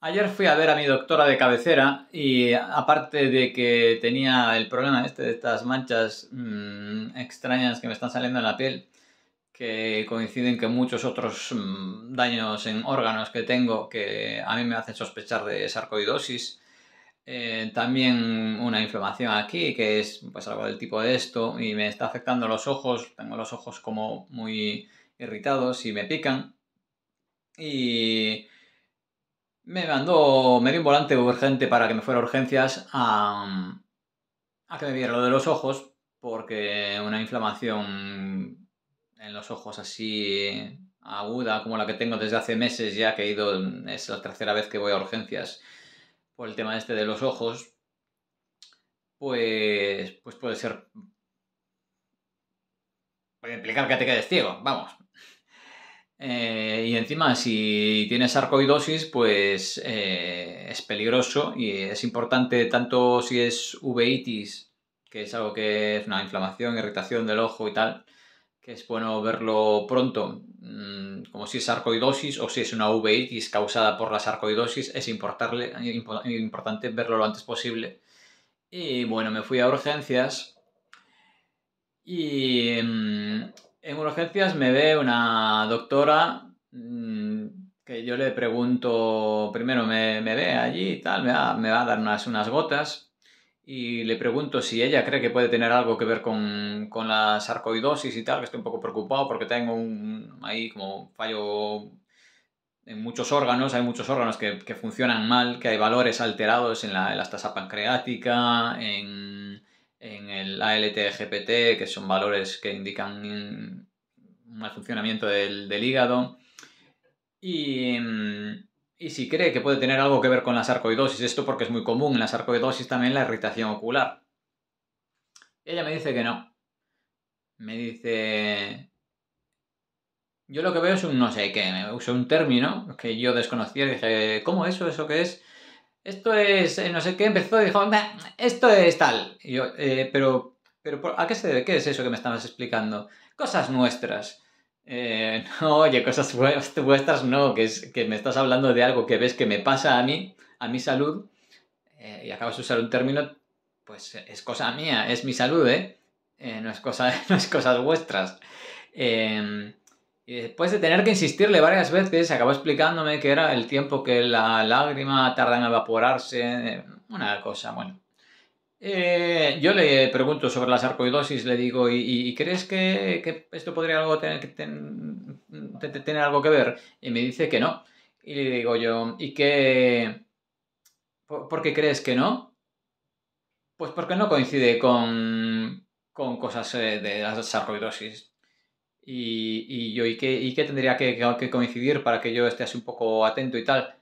Ayer fui a ver a mi doctora de cabecera y aparte de que tenía el problema este de estas manchas mm, extrañas que me están saliendo en la piel, que coinciden con muchos otros mm, daños en órganos que tengo que a mí me hacen sospechar de sarcoidosis, eh, también una inflamación aquí que es pues algo del tipo de esto y me está afectando los ojos, tengo los ojos como muy irritados y me pican y me mandó, me un volante urgente para que me fuera a urgencias a, que me viera lo de los ojos, porque una inflamación en los ojos así aguda como la que tengo desde hace meses ya que he ido, es la tercera vez que voy a urgencias por el tema este de los ojos, pues, pues puede ser... Puede implicar que te quedes ciego, vamos. Eh, y encima, si tienes arcoidosis, pues eh, es peligroso y es importante tanto si es uveitis, que es algo que es una inflamación, irritación del ojo y tal, que es bueno verlo pronto, mm, como si es arcoidosis o si es una uveitis causada por la arcoidosis, es importante verlo lo antes posible. Y bueno, me fui a urgencias y mm, en urgencias me ve una doctora mm, que yo le pregunto, primero me, ve allí y tal, me va, a dar unas, unas, gotas y le pregunto si ella cree que puede tener algo que ver con, con la sarcoidosis y tal, que estoy un poco preocupado porque tengo un, ahí como fallo en muchos órganos, hay muchos órganos que, funcionan mal, que hay valores alterados en, la, en pancreática, en en el ALT GPT, que son valores que indican mal funcionamiento del, hígado. Y, mm, y, si cree que puede tener algo que ver con la sarcoidosis, esto porque es muy común en la sarcoidosis también la irritación ocular. Ella me dice que no. Me dice... Yo lo que veo es un no sé qué, me uso un término que yo desconocía y dije, ¿cómo eso? ¿Eso qué es? esto es eh, no sé qué, empezó y dijo, esto es tal. yo, eh, pero, pero ¿a qué se debe? ¿Qué es eso que me estabas explicando? Cosas nuestras. Eh, no, oye, cosas vuestras no, que, es, que me estás hablando de algo que ves que me pasa a mí, a mi salud, y acabas de usar un término, pues es cosa mía, es mi salud, ¿eh? no, es cosa, no es cosas vuestras. Em, y después de tener que insistirle varias veces, acabó explicándome que era el tiempo que la lágrima tarda en evaporarse, eh, una cosa, bueno. Eh, yo le pregunto sobre la sarcoidosis, le digo, ¿y, crees que, esto podría algo tener, que tener algo que ver? Y me dice que no. Y le digo yo, ¿y qué? ¿Por, qué crees que no? Pues porque no coincide con, con cosas eh, de la sarcoidosis y, yo, ¿y qué, y tendría que, coincidir para que yo esté así un poco atento y tal?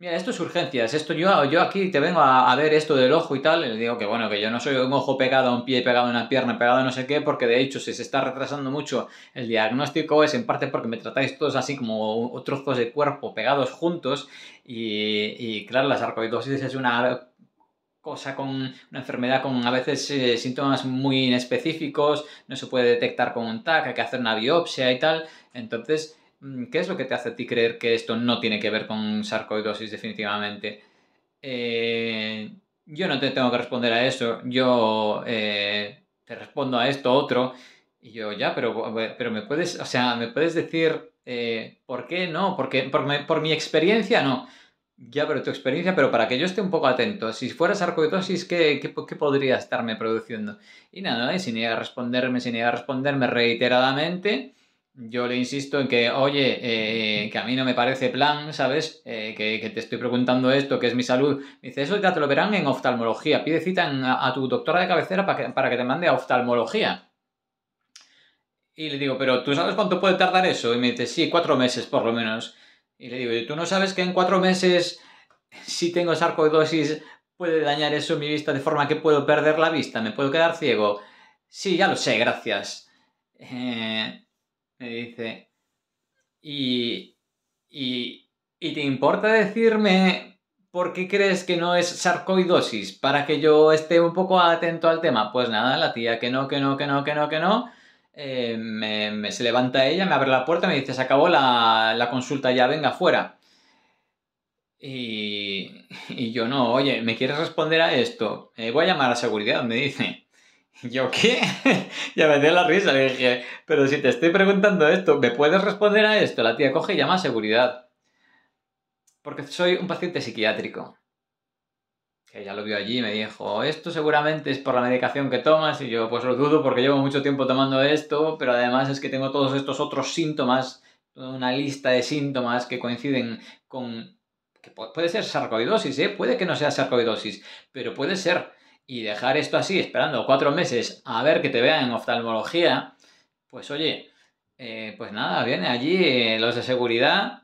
Mira, esto es urgencias, esto yo, aquí te vengo a, ver esto del ojo y tal, y le digo que bueno, que yo no soy un ojo pegado a un pie, pegado a una pierna, pegado a no sé qué, porque de hecho si se está retrasando mucho el diagnóstico es en parte porque me tratáis todos así como trozos de cuerpo pegados juntos y, y claro, la sarcoidosis es una o sea, con una enfermedad con a veces eh, síntomas muy específicos, no se puede detectar con un TAC, hay que hacer una biopsia y tal. Entonces, mm, ¿qué es lo que te hace a ti creer que esto no tiene que ver con sarcoidosis definitivamente? Eh, yo no te tengo que responder a eso, yo eh, te respondo a esto otro. Y yo, ya, pero, pero me puedes, o sea, me puedes decir, ¿por qué no? Porque, por, por mi experiencia no. Ya, pero tu experiencia, pero para que yo esté un poco atento, si fuera sarcoidosis, ¿qué, qué, qué podría estarme produciendo? Y nada, ¿eh? si a responderme, sin niega a responderme reiteradamente. Yo le insisto en que, oye, eh, que a mí no me parece plan, ¿sabes? Eh, que, te estoy preguntando esto, que es mi salud. Me dice, eso ya te lo verán en oftalmología. Pide cita a, tu doctora de cabecera para que, para que te mande a oftalmología. Y le digo, pero ¿tú sabes cuánto puede tardar eso? Y me dice, sí, cuatro meses por lo menos. Y le digo, ¿tú no sabes que en cuatro meses, si tengo sarcoidosis, puede dañar eso mi vista de forma que puedo perder la vista? ¿Me puedo quedar ciego? Sí, ya lo sé, gracias. Eh, me dice, ¿y, y, ¿y te importa decirme por qué crees que no es sarcoidosis? Para que yo esté un poco atento al tema. Pues nada, la tía, que no, que no, que no, que no, que no. Eh, me, se levanta ella, me abre la puerta, me dice, se acabó la, consulta, ya venga fuera. Y, yo no, oye, ¿me quieres responder a esto? Eh, voy a llamar a seguridad, me dice. ¿Yo qué? ya me dio la risa, le dije, pero si te estoy preguntando esto, ¿me puedes responder a esto? La tía coge y llama a seguridad. Porque soy un paciente psiquiátrico que ya lo vio allí, y me dijo, esto seguramente es por la medicación que tomas, y yo pues lo dudo porque llevo mucho tiempo tomando esto, pero además es que tengo todos estos otros síntomas, una lista de síntomas que coinciden con... que puede ser sarcoidosis, ¿eh? puede que no sea sarcoidosis, pero puede ser. Y dejar esto así, esperando cuatro meses a ver que te vean en oftalmología, pues oye, eh, pues nada, viene allí eh, los de seguridad,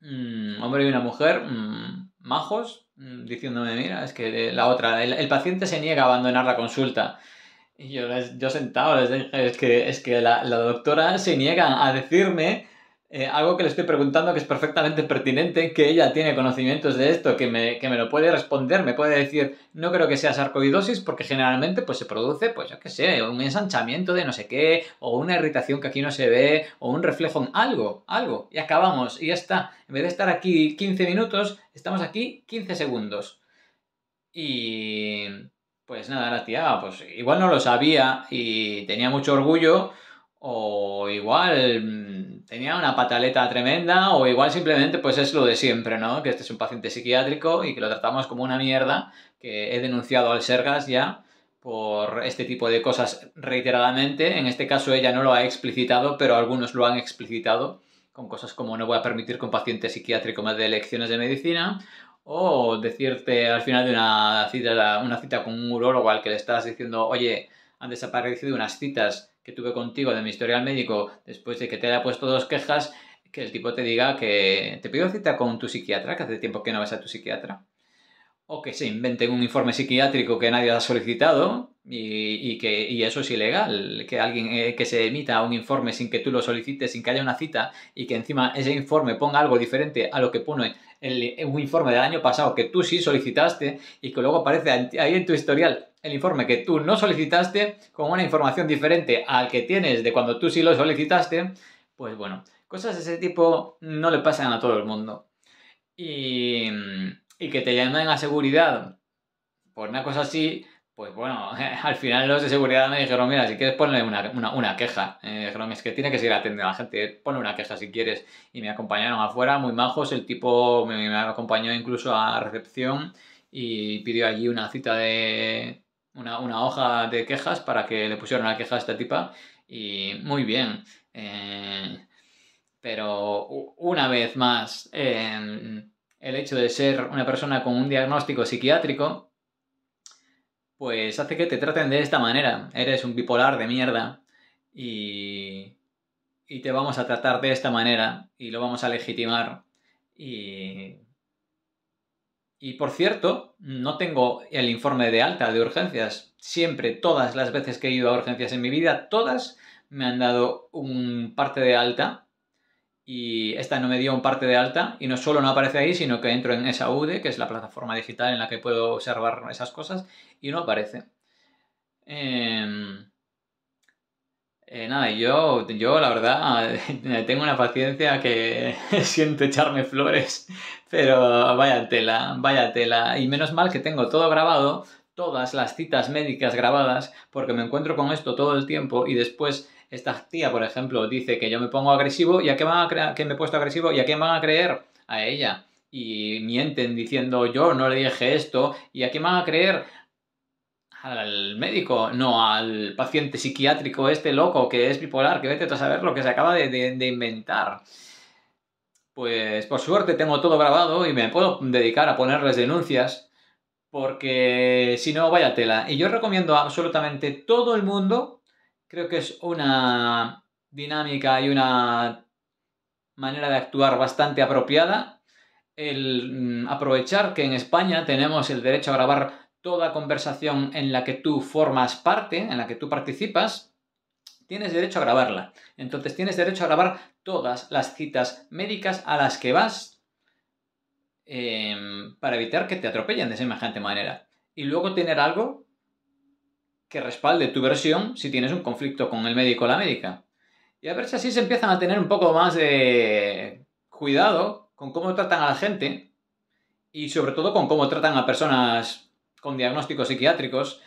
mm, hombre y una mujer, mm, majos, Mm, diciéndome, mira, es que la otra, el, paciente se niega a abandonar la consulta. Y yo, yo sentado les dije, es que, es que la doctora se niega a decirme eh, algo que le estoy preguntando que es perfectamente pertinente, que ella tiene conocimientos de esto, que me, lo puede responder, me puede decir, no creo que sea sarcoidosis, porque generalmente pues, se produce, pues yo qué sé, un ensanchamiento de no sé qué, o una irritación que aquí no se ve, o un reflejo en algo, algo, y acabamos, y ya está. En vez de estar aquí 15 minutos, estamos aquí 15 segundos. Y... Pues nada, la tía, pues igual no lo sabía y tenía mucho orgullo, o igual mm, tenía una pataleta tremenda, o igual simplemente pues es lo de siempre, ¿no? Que este es un paciente psiquiátrico y que lo tratamos como una mierda, que he denunciado al Sergas ya por este tipo de cosas reiteradamente. En este caso ella no lo ha explicitado, pero algunos lo han explicitado con cosas como no voy a permitir con un paciente psiquiátrico me dé lecciones de medicina, o decirte al final de una cita, una cita con un urologo al que le estás diciendo, oye, han desaparecido unas citas que tuve contigo de mi historial médico después de que te haya puesto dos quejas, que el tipo te diga que te pido cita con tu psiquiatra, que hace tiempo que no vas a tu psiquiatra. O que se inventen un informe psiquiátrico que nadie ha solicitado y, que eso es ilegal, que alguien eh, que se emita un informe sin que tú lo solicites, sin que haya una cita y que encima ese informe ponga algo diferente a lo que pone un informe del año pasado que tú sí solicitaste y que luego aparece ahí en tu historial el informe que tú no solicitaste con una información diferente al que tienes de cuando tú sí lo solicitaste, pues bueno, cosas de ese tipo no le pasan a todo el mundo. Y, y que te llamen a seguridad por una cosa así, pues bueno, al final los de seguridad me dijeron, mira, si quieres ponle una, queja. Eh, dijeron, es que tiene que seguir atendiendo a la gente, ponle una queja si quieres. Y me acompañaron afuera, muy majos, el tipo me, acompañó incluso a recepción y pidió allí una cita de... Una, hoja de quejas para que le pusieran la queja a esta tipa y muy bien. Eh, pero una vez más, eh, el hecho de ser una persona con un diagnóstico psiquiátrico pues hace que te traten de esta manera. Eres un bipolar de mierda y, y te vamos a tratar de esta manera y lo vamos a legitimar. Y, y por cierto, no tengo el informe de alta de urgencias. Siempre, todas las veces que he ido a urgencias en mi vida, todas me han dado un parte de alta y esta no me dio un parte de alta y no solo no aparece ahí, sino que entro en esa UDE, que es la plataforma digital en la que puedo observar esas cosas, y no aparece. Em, eh, nada, yo, yo la verdad tengo una paciencia que siento echarme flores, pero vaya tela, vaya tela. Y menos mal que tengo todo grabado, todas las citas médicas grabadas, porque me encuentro con esto todo el tiempo y después esta tía, por ejemplo, dice que yo me pongo agresivo y a qué van a que me he puesto agresivo y a quién van a creer a ella. Y mienten diciendo yo no le dije esto y a quién van a creer al médico, no al paciente psiquiátrico este loco que es bipolar, que vete a saber lo que se acaba de, inventar. Pues por suerte tengo todo grabado y me puedo dedicar a ponerles denuncias porque si no, vaya tela. Y yo recomiendo absolutamente todo el mundo creo que es una dinámica y una manera de actuar bastante apropiada el mm, aprovechar que en España tenemos el derecho a grabar toda conversación en la que tú formas parte, en la que tú participas, tienes derecho a grabarla. Entonces tienes derecho a grabar todas las citas médicas a las que vas em, para evitar que te atropellen de semejante manera. Y luego tener algo que respalde tu versión si tienes un conflicto con el médico o la médica. Y a ver si así se empiezan a tener un poco más de cuidado con cómo tratan a la gente y sobre todo con cómo tratan a personas con diagnósticos psiquiátricos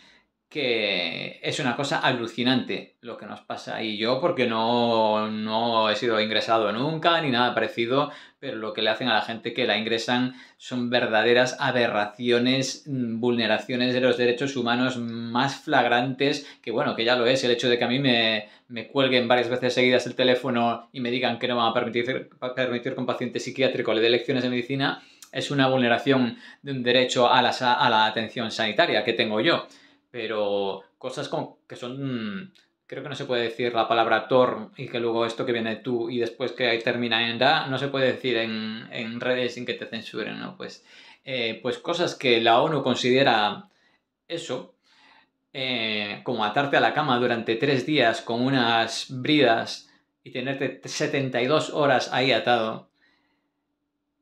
que es una cosa alucinante lo que nos pasa. Y yo, porque no, he sido ingresado nunca ni nada parecido, pero lo que le hacen a la gente que la ingresan son verdaderas aberraciones, mm, vulneraciones de los derechos humanos más flagrantes, que bueno, que ya lo es, el hecho de que a mí me, cuelguen varias veces seguidas el teléfono y me digan que no van a permitir, permitir con paciente psiquiátrico le dé lecciones de medicina, es una vulneración de un derecho a la atención sanitaria que tengo yo pero cosas como que son... Mm, creo que no se puede decir la palabra Thor y que luego esto que viene tú y después que ahí termina en da, no se puede decir en, en redes sin que te censuren, ¿no? Pues, eh, pues cosas que la ONU considera eso, eh, como atarte a la cama durante tres días con unas bridas y tenerte 72 horas ahí atado,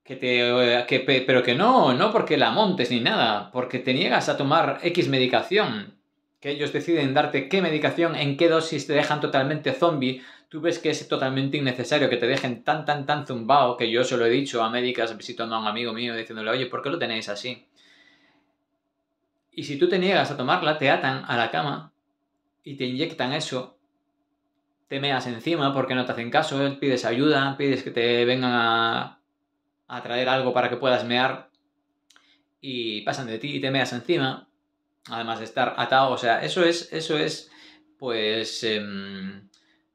que te, que, pero que no, no porque la montes ni nada, porque te niegas a tomar X medicación, que ellos deciden darte qué medicación, en qué dosis te dejan totalmente zombie, tú ves que es totalmente innecesario que te dejen tan, tan, tan zumbao, que yo se lo he dicho a médicas visitando a un amigo mío diciéndole, oye, ¿por qué lo tenéis así? Y si tú te niegas a tomarla, te atan a la cama y te inyectan eso te meas encima porque no te hacen caso, pides ayuda, pides que te vengan a a traer algo para que puedas mear y pasan de ti y te meas encima, además de estar atado, o sea, eso es, eso es, pues, em,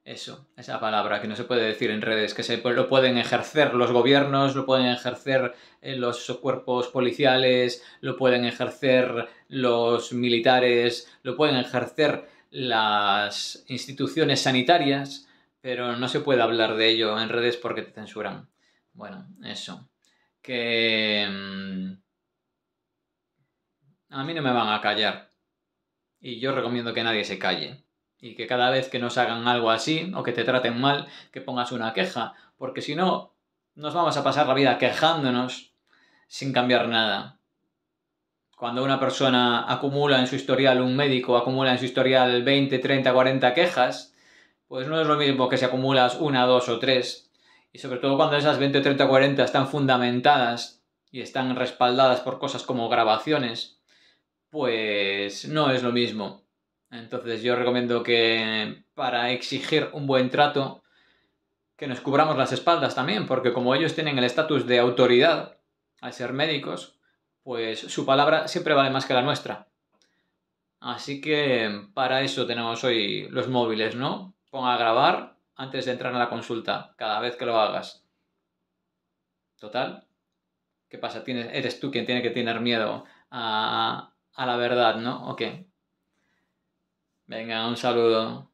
eso, esa palabra que no se puede decir en redes, que se, lo pueden ejercer los gobiernos, lo pueden ejercer eh, los cuerpos policiales, lo pueden ejercer los militares, lo pueden ejercer las instituciones sanitarias, pero no se puede hablar de ello en redes porque te censuran. Bueno, eso. Que... Mm, a mí no me van a callar. Y yo recomiendo que nadie se calle. Y que cada vez que nos hagan algo así, o que te traten mal, que pongas una queja. Porque si no, nos vamos a pasar la vida quejándonos sin cambiar nada. Cuando una persona acumula en su historial, un médico acumula en su historial 20, 30, 40 quejas, pues no es lo mismo que si acumulas una, dos o tres y sobre todo cuando esas 20, 30, 40 están fundamentadas y están respaldadas por cosas como grabaciones, pues no es lo mismo. Entonces yo recomiendo que para exigir un buen trato, que nos cubramos las espaldas también, porque como ellos tienen el estatus de autoridad, al ser médicos, pues su palabra siempre vale más que la nuestra. Así que para eso tenemos hoy los móviles, ¿no? ponga a grabar antes de entrar a la consulta, cada vez que lo hagas. Total. ¿Qué pasa? ¿Tienes, eres tú quien tiene que tener miedo a, la verdad, ¿no? ok Venga, un saludo.